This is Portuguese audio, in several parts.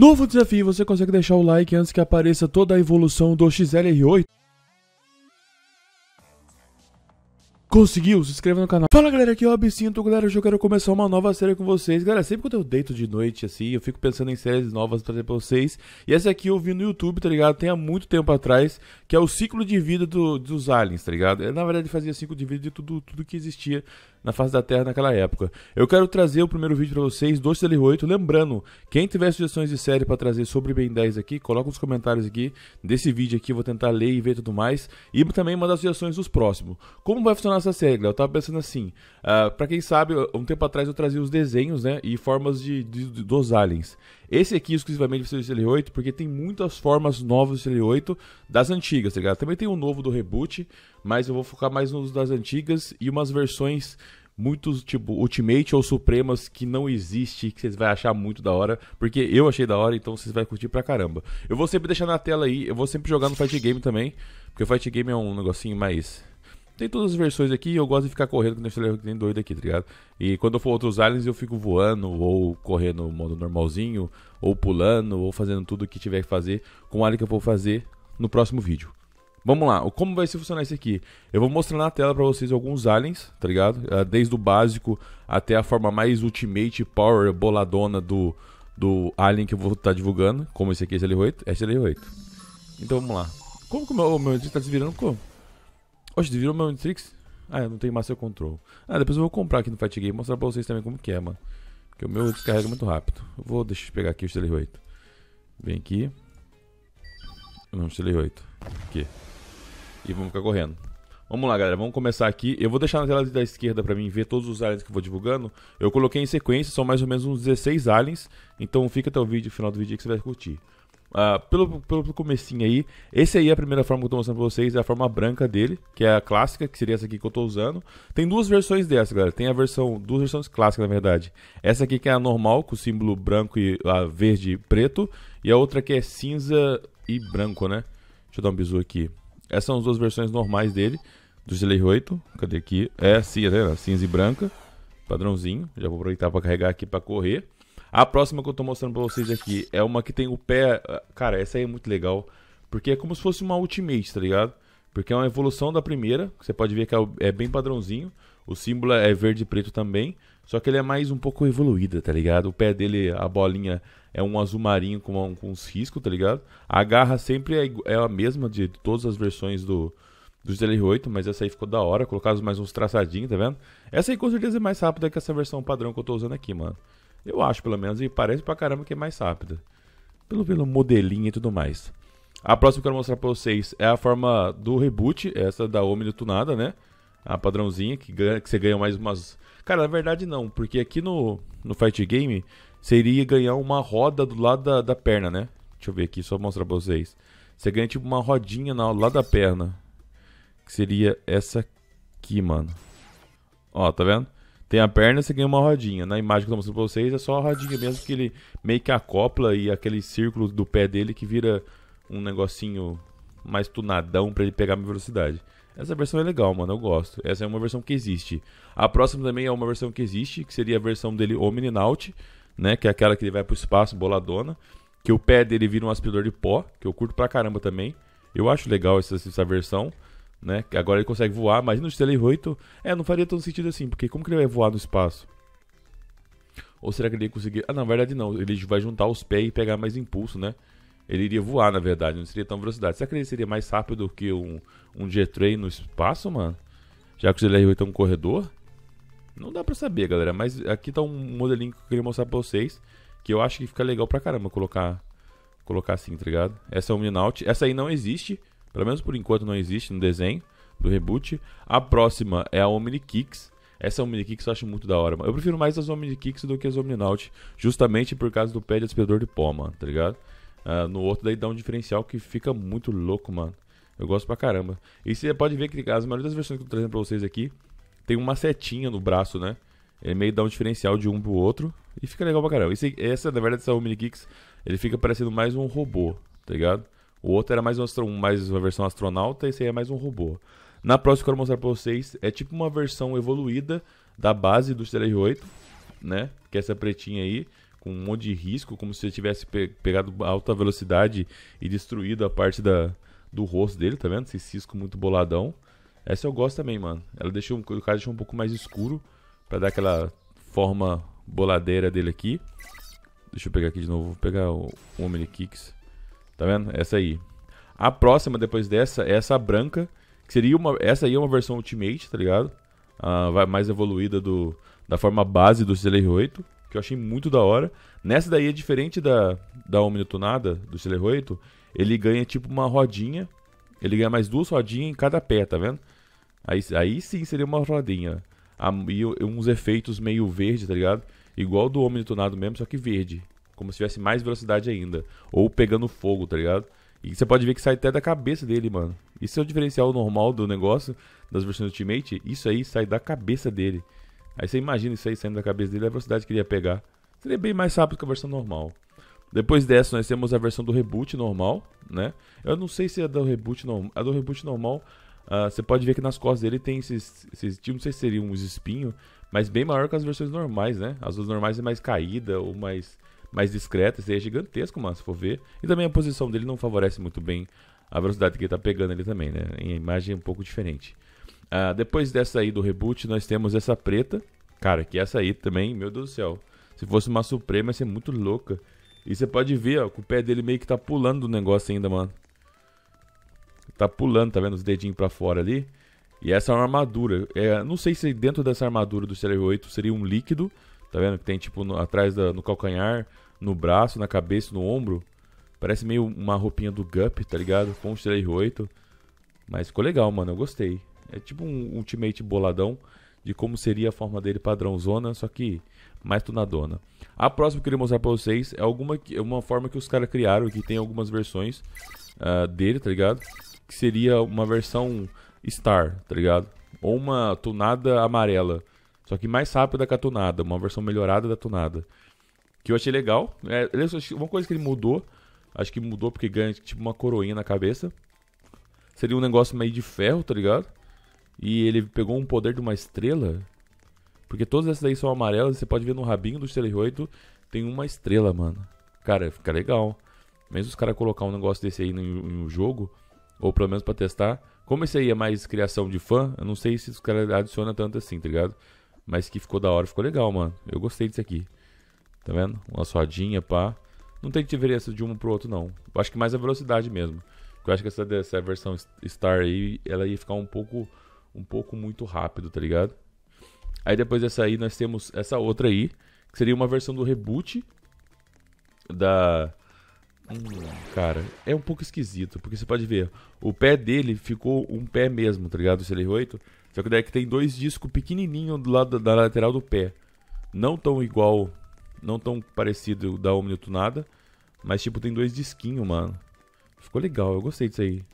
Novo desafio, você consegue deixar o like antes que apareça toda a evolução do XLR8. Conseguiu? Se inscreva no canal. Fala galera, aqui é o Absinto. Galera, hoje eu quero começar uma nova série com vocês. Galera, sempre quando eu deito de noite, assim, eu fico pensando em séries novas pra trazer pra vocês. E essa aqui eu vi no YouTube, tá ligado? Tem há muito tempo atrás, que é o ciclo de vida do, dos aliens, tá ligado? Eu, é, na verdade, fazia ciclo de vida de tudo, tudo que existia na face da Terra naquela época. Eu quero trazer o primeiro vídeo para vocês do Stellar 8. Lembrando, quem tiver sugestões de série para trazer sobre Ben 10 aqui, coloca nos comentários aqui desse vídeo aqui. Eu vou tentar ler e ver tudo mais. E também mandar sugestões dos próximos. Como vai funcionar essa série, Eu tava pensando assim. Uh, ah, para quem sabe, um tempo atrás eu trazia os desenhos né, e formas de, de, de dos aliens. Esse aqui exclusivamente vai ser o CL8, porque tem muitas formas novas do CL8 das antigas, tá ligado? Também tem o um novo do reboot, mas eu vou focar mais nos das antigas e umas versões muitos, tipo, Ultimate ou Supremas que não existe, que vocês vão achar muito da hora, porque eu achei da hora, então vocês vão curtir pra caramba. Eu vou sempre deixar na tela aí, eu vou sempre jogar no Fight Game também, porque o Fight Game é um negocinho mais... Tem todas as versões aqui eu gosto de ficar correndo que nem, doido aqui, tá ligado? E quando eu for outros aliens eu fico voando ou correndo no modo normalzinho, ou pulando, ou fazendo tudo o que tiver que fazer com o alien que eu vou fazer no próximo vídeo. Vamos lá, como vai se funcionar isso aqui? Eu vou mostrar na tela pra vocês alguns aliens, tá ligado? É, desde o básico até a forma mais ultimate, power, boladona do, do alien que eu vou estar tá divulgando. Como esse aqui é SL8? É SL8. Então vamos lá. Como que o meu, o Matrix tá desvirando? Como? Oxe, desvirou o meu Matrix? Ah, eu não tenho Master Control. Ah, depois eu vou comprar aqui no Fight Game e mostrar pra vocês também como que é, mano. Porque o meu descarrega muito rápido. vou, deixa eu pegar aqui o SL8. Vem aqui. Não, SL8. Aqui. E vamos ficar correndo. Vamos lá, galera. Vamos começar aqui. Eu vou deixar na tela da esquerda para mim ver todos os aliens que eu vou divulgando. Eu coloquei em sequência, são mais ou menos uns 16 aliens. Então fica até o vídeo, final do vídeo que você vai curtir. Uh, pelo, pelo, pelo comecinho aí, esse aí é a primeira forma que eu estou mostrando para vocês, é a forma branca dele, que é a clássica, que seria essa aqui que eu estou usando. Tem duas versões dessa, galera. Tem a versão, duas versões clássicas, na verdade. Essa aqui que é a normal, com o símbolo branco e a ah, verde e preto. E a outra que é cinza e branco, né? Deixa eu dar um bisu aqui. Essas são as duas versões normais dele, do Delay 8. Cadê aqui? É assim, né? cinza e branca, padrãozinho. Já vou aproveitar para carregar aqui para correr. A próxima que eu tô mostrando para vocês aqui é uma que tem o pé... Ah, cara, essa aí é muito legal, porque é como se fosse uma Ultimate, tá ligado? porque é uma evolução da primeira. Você pode ver que é, é bem padrãozinho. O símbolo é verde e preto também, só que ele é mais um pouco evoluído, tá ligado? O pé dele, a bolinha é um azul marinho com, um, com uns riscos, tá ligado? A garra sempre é, é a mesma de todas as versões do, do GTR8, mas essa aí ficou da hora. Colocaram mais uns traçadinhos, tá vendo? Essa aí com certeza é mais rápida que essa versão padrão que eu tô usando aqui, mano. Eu acho, pelo menos, e parece pra caramba que é mais rápida. Pelo, pelo modelinho e tudo mais. A próxima que eu quero mostrar pra vocês é a forma do reboot, essa da Omni tunada, né? A padrãozinha, que, ganha, que você ganha mais umas... Cara, na verdade não, porque aqui no, no Fight Game, seria ganhar uma roda do lado da, da perna, né? Deixa eu ver aqui, só mostrar pra vocês. Você ganha tipo uma rodinha na, lá da perna. Que seria essa aqui, mano. Ó, tá vendo? Tem a perna, você ganha uma rodinha. Na imagem que eu tô mostrando pra vocês, é só a rodinha mesmo que ele meio que acopla e aquele círculo do pé dele que vira um negocinho mais tunadão para ele pegar a minha velocidade. Essa versão é legal, mano, eu gosto. Essa é uma versão que existe. A próxima também é uma versão que existe, que seria a versão dele Omninaut, né, que é aquela que ele vai pro espaço boladona, que o pé dele vira um aspirador de pó, que eu curto pra caramba também. Eu acho legal essa, essa versão, né? Que agora ele consegue voar, mas no Stellar 8, é, não faria tanto sentido assim, porque como que ele vai voar no espaço? Ou será que ele ia conseguir. Ah, não, na verdade não. Ele vai juntar os pés e pegar mais impulso, né? Ele iria voar, na verdade, não seria tão velocidade. Será que ele seria mais rápido que um, um G-Train no espaço, mano? Já que o GLR-8 é um corredor? Não dá pra saber, galera. Mas aqui tá um modelinho que eu queria mostrar pra vocês. Que eu acho que fica legal pra caramba colocar, colocar assim, tá ligado? Essa é o Minout. Essa aí não existe. Pelo menos por enquanto não existe no desenho do reboot. A próxima é a Omni Kicks. Essa Omni Kicks eu acho muito da hora, mano. Eu prefiro mais as Omni Kicks do que as Omninaut. Justamente por causa do pé de aspirador de pó, mano, tá ligado? Uh, no outro daí dá um diferencial que fica muito louco, mano. Eu gosto pra caramba. E você pode ver que as maioria das versões que eu tô trazendo pra vocês aqui tem uma setinha no braço, né? Ele meio dá um diferencial de um pro outro e fica legal pra caramba. Esse, essa, na verdade, essa Omni kicks ele fica parecendo mais um robô, tá ligado? O outro era mais, um astro, mais uma versão astronauta e esse aí é mais um robô. Na próxima que eu quero mostrar pra vocês é tipo uma versão evoluída da base do Stellar 8, né? Que é essa pretinha aí com um monte de risco, como se ele tivesse pe pegado alta velocidade e destruído a parte da, do rosto dele, tá vendo? Esse cisco muito boladão. Essa eu gosto também, mano. Ela deixou, o cara deixou um pouco mais escuro para dar aquela forma boladeira dele aqui. Deixa eu pegar aqui de novo, vou pegar o Omni Kicks. Tá vendo? Essa aí. A próxima depois dessa é essa branca, que seria uma essa aí é uma versão Ultimate, tá ligado? Ah, mais evoluída do da forma base do Celery 8 que eu achei muito da hora. Nessa daí é diferente da, da Omnitonada, do 8. ele ganha tipo uma rodinha, ele ganha mais duas rodinhas em cada pé, tá vendo? Aí, aí sim seria uma rodinha. e, uns efeitos meio verde, tá ligado? Igual do Omnitonado mesmo, só que verde. Como se tivesse mais velocidade ainda. Ou pegando fogo, tá ligado? E você pode ver que sai até da cabeça dele, mano. Isso é o diferencial normal do negócio, das versões Ultimate. Isso aí sai da cabeça dele. Aí você imagina isso aí saindo da cabeça dele, a velocidade que ele ia pegar. Seria bem mais rápido que a versão normal. Depois dessa, nós temos a versão do reboot normal, né? Eu não sei se é do reboot normal. A do reboot normal, uh, você pode ver que nas costas dele tem esses, esses. Tipo, não sei se seriam uns espinhos, mas bem maior que as versões normais, né? As duas normais é mais caída ou mais, mais discreta. Isso aí é gigantesco, mas se for ver. E também a posição dele não favorece muito bem a velocidade que ele tá pegando ali também, né? Em imagem é um pouco diferente. Uh, depois dessa aí do reboot, nós temos essa preta. Cara, que essa aí também, meu Deus do céu. Se fosse uma Suprema, ia ser muito louca. E você pode ver, ó, com o pé dele meio que tá pulando o negócio ainda, mano. Tá pulando, tá vendo? Os dedinhos pra fora ali. E essa é uma armadura. É, não sei se dentro dessa armadura do CR8 seria um líquido. Tá vendo? Que tem tipo no, atrás da, no calcanhar, no braço, na cabeça, no ombro. Parece meio uma roupinha do Gup, tá ligado? Com o CR8. Mas ficou legal, mano. Eu gostei. É tipo um ultimate boladão de como seria a forma dele padrão zona, só que mais tunadona. A próxima que eu queria mostrar pra vocês é alguma é uma forma que os caras criaram, que tem algumas versões uh, dele, tá ligado? Que seria uma versão Star, tá ligado? Ou uma tunada amarela, só que mais rápida que a tunada, uma versão melhorada da tunada. Que eu achei legal, é, uma coisa que ele mudou, acho que mudou porque ganha tipo uma coroinha na cabeça. Seria um negócio meio de ferro, tá ligado? E ele pegou um poder de uma estrela. Porque todas essas aí são amarelas. Você pode ver no rabinho do Stellar 8 tem uma estrela, mano. Cara, fica legal. Mesmo os caras colocar um negócio desse aí no, no, jogo, ou pelo menos pra testar. Como esse aí é mais criação de fã, eu não sei se os caras adicionam tanto assim, tá ligado? Mas que ficou da hora, ficou legal, mano. Eu gostei disso aqui. Tá vendo? Uma suadinha, pá. Não tem diferença de um pro outro, não. Eu acho que mais a é velocidade mesmo. Eu acho que essa, essa versão Star aí, ela ia ficar um pouco um pouco muito rápido, tá ligado? Aí depois dessa aí nós temos essa outra aí, que seria uma versão do reboot da hum, cara, é um pouco esquisito, porque você pode ver, o pé dele ficou um pé mesmo, tá ligado? O clr 8 só que daí é que tem dois discos pequenininhos do lado da lateral do pé. Não tão igual, não tão parecido da Omnitunada, mas tipo tem dois disquinhos, mano. Ficou legal, eu gostei disso aí.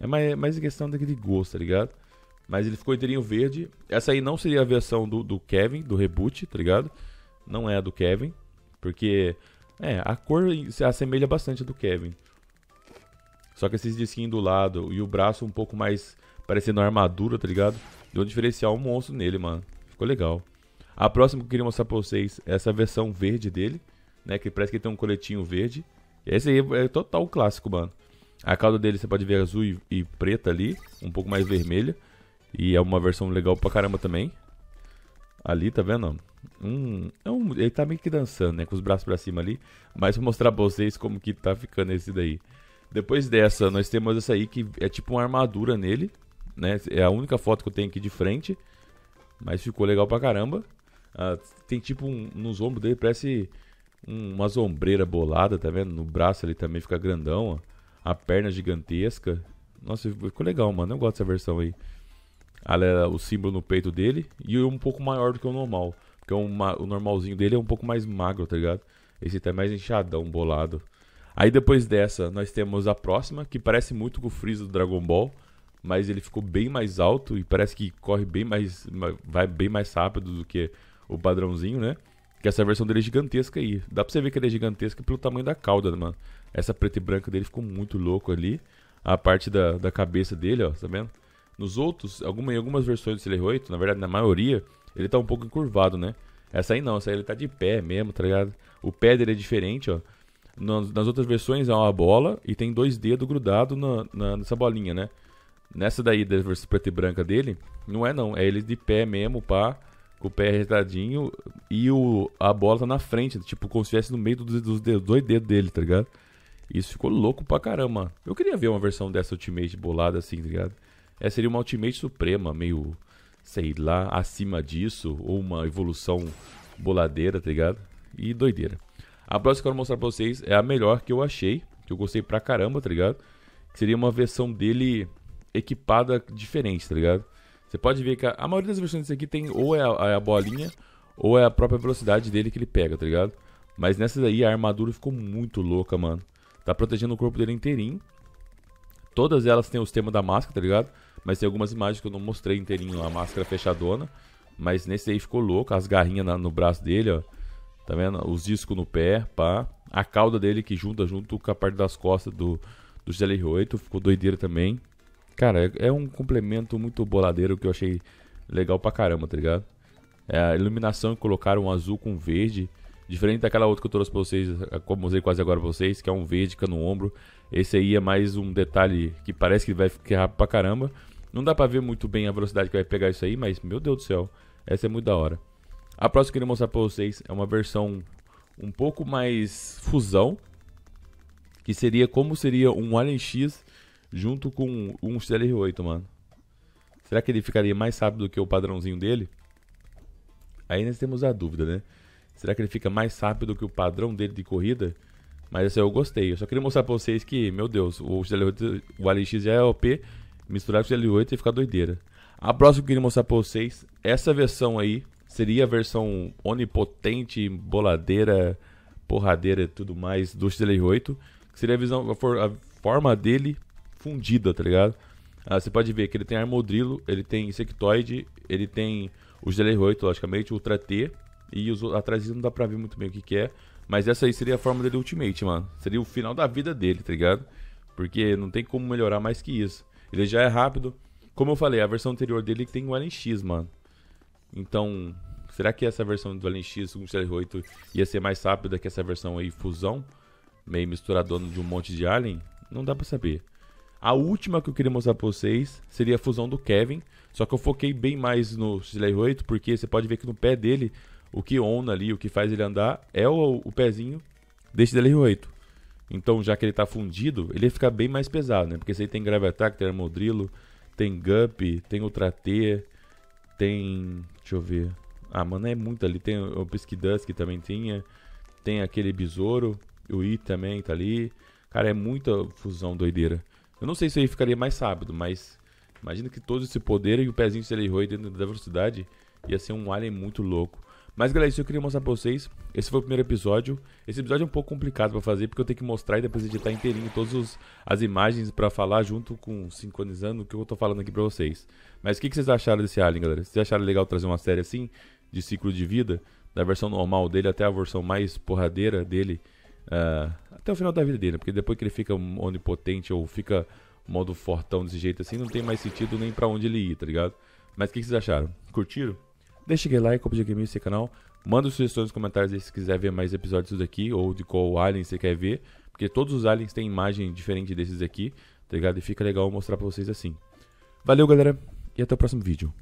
É mais, é mais questão daquele gosto, tá ligado? Mas ele ficou inteirinho verde. Essa aí não seria a versão do, do Kevin, do reboot, tá ligado? Não é a do Kevin. Porque, é, a cor se assemelha bastante a do Kevin. Só que esses disquinhos do lado e o braço um pouco mais parecendo uma armadura, tá ligado? Deu um diferencial um monstro nele, mano. Ficou legal. A próxima que eu queria mostrar pra vocês é essa versão verde dele, né? Que parece que ele tem um coletinho verde. Esse aí é, é total clássico, mano. A cauda dele você pode ver azul e, e preta ali, um pouco mais vermelha. E é uma versão legal pra caramba também. Ali, tá vendo? Hum, é um, ele tá meio que dançando, né? Com os braços pra cima ali. Mas vou mostrar pra vocês como que tá ficando esse daí. Depois dessa, nós temos essa aí que é tipo uma armadura nele. Né? É a única foto que eu tenho aqui de frente. Mas ficou legal pra caramba. Ah, tem tipo um, nos ombros dele, parece um, uma sombreira bolada, tá vendo? No braço ele também fica grandão, ó a perna gigantesca. Nossa, ficou legal, mano. Eu gosto dessa versão aí. Ela era é o símbolo no peito dele e um pouco maior do que o normal. Porque o normalzinho dele é um pouco mais magro, tá ligado? Esse tá mais inchadão, bolado. Aí depois dessa, nós temos a próxima, que parece muito com o Freeza do Dragon Ball, mas ele ficou bem mais alto e parece que corre bem mais. vai bem mais rápido do que o padrãozinho, né? Que essa versão dele é gigantesca aí. Dá pra você ver que ele é gigantesca pelo tamanho da cauda, né, mano. Essa preta e branca dele ficou muito louco ali. A parte da, da cabeça dele, ó, tá vendo? Nos outros, alguma, em algumas versões do Silver 8, na verdade, na maioria, ele tá um pouco encurvado, né? Essa aí não, essa aí ele tá de pé mesmo, tá ligado? O pé dele é diferente, ó. Nas, nas outras versões é uma bola e tem dois dedos grudados na, na, nessa bolinha, né? Nessa daí, da versão preta e branca dele, não é não. É ele de pé mesmo, pá com o pé retradinho e o, a bola tá na frente, tipo, como se estivesse no meio dos, dos dois dedos dele, tá ligado? Isso ficou louco pra caramba. Eu queria ver uma versão dessa Ultimate bolada assim, tá ligado? Essa é, seria uma Ultimate Suprema, meio, sei lá, acima disso, ou uma evolução boladeira, tá ligado? E doideira. A próxima que eu vou mostrar pra vocês é a melhor que eu achei, que eu gostei pra caramba, tá ligado? Que seria uma versão dele equipada diferente, tá ligado? Você pode ver que a, a maioria das versões desse aqui tem ou é a, é a, bolinha ou é a própria velocidade dele que ele pega, tá ligado? Mas nessa daí a armadura ficou muito louca, mano. Tá protegendo o corpo dele inteirinho. Todas elas têm o sistema da máscara, tá ligado? Mas tem algumas imagens que eu não mostrei inteirinho, a máscara fechadona. Mas nesse aí ficou louco, as garrinhas na, no braço dele, ó. Tá vendo? Os discos no pé, pá. A cauda dele que junta junto com a parte das costas do, do GL8, ficou doideira também. Cara, é, é, um complemento muito boladeiro que eu achei legal pra caramba, tá ligado? É a iluminação que colocaram um azul com verde. Diferente daquela outra que eu trouxe pra vocês, como usei quase agora pra vocês, que é um verde que no ombro. Esse aí é mais um detalhe que parece que vai ficar rápido pra caramba. Não dá pra ver muito bem a velocidade que vai pegar isso aí, mas meu Deus do céu, essa é muito da hora. A próxima que eu queria mostrar pra vocês é uma versão um pouco mais fusão, que seria como seria um Alien X junto com um XLR8, mano. Será que ele ficaria mais rápido do que o padrãozinho dele? Aí nós temos a dúvida, né? Será que ele fica mais rápido do que o padrão dele de corrida? Mas esse eu gostei. Eu só queria mostrar pra vocês que, meu Deus, o xlr 8 o ALX já é OP. Misturar com o xlr 8 e ficar doideira. A próxima que eu queria mostrar pra vocês, essa versão aí seria a versão onipotente, boladeira, porradeira e tudo mais do xlr 8 Que seria a, visão, a forma dele fundida, tá ligado? Ah, você pode ver que ele tem Armodrilo, ele tem insectoide, ele tem os DL8, logicamente, Ultra T. E os atrás não dá pra ver muito bem o que, que é. Mas essa aí seria a forma dele Ultimate, mano. Seria o final da vida dele, tá ligado? Porque não tem como melhorar mais que isso. Ele já é rápido. Como eu falei, a versão anterior dele tem o LX, mano. Então, será que essa versão do LX com o CR8 ia ser mais rápida que essa versão aí fusão? Meio misturadona de um monte de alien? Não dá pra saber. A última que eu queria mostrar pra vocês seria a fusão do Kevin. Só que eu foquei bem mais no XLR8, porque você pode ver que no pé dele, o que onda ali, o que faz ele andar, é o, o pezinho desse XLR8. Então, já que ele tá fundido, ele fica bem mais pesado, né? Porque você tem Grave Attack, tem Armodrilo, tem Gup, tem Ultra T, tem... deixa eu ver... Ah, mano, é muito ali. Tem o que também tinha, tem aquele Besouro, o I também tá ali. Cara, é muita fusão doideira. Eu não sei se aí ficaria mais rápido, mas imagina que todo esse poder e o pezinho se ele dentro da velocidade ia ser um alien muito louco. Mas galera, isso eu queria mostrar pra vocês. Esse foi o primeiro episódio. Esse episódio é um pouco complicado pra fazer, porque eu tenho que mostrar e depois editar inteirinho todas as imagens pra falar junto com sincronizando o que eu tô falando aqui pra vocês. Mas o que, que, vocês acharam desse Alien, galera? Vocês acharam legal trazer uma série assim, de ciclo de vida, da versão normal dele até a versão mais porradeira dele? Uh, até o final da vida dele, porque depois que ele fica onipotente ou fica modo fortão desse jeito assim, não tem mais sentido nem para onde ele ir, tá ligado? Mas o que, que, vocês acharam? Curtiram? Deixa aquele like, compartilha aqui seu canal. Manda sugestões nos comentários aí se quiser ver mais episódios daqui ou de qual alien você quer ver. Porque todos os aliens têm imagem diferente desses aqui, tá ligado? E fica legal mostrar pra vocês assim. Valeu, galera, e até o próximo vídeo.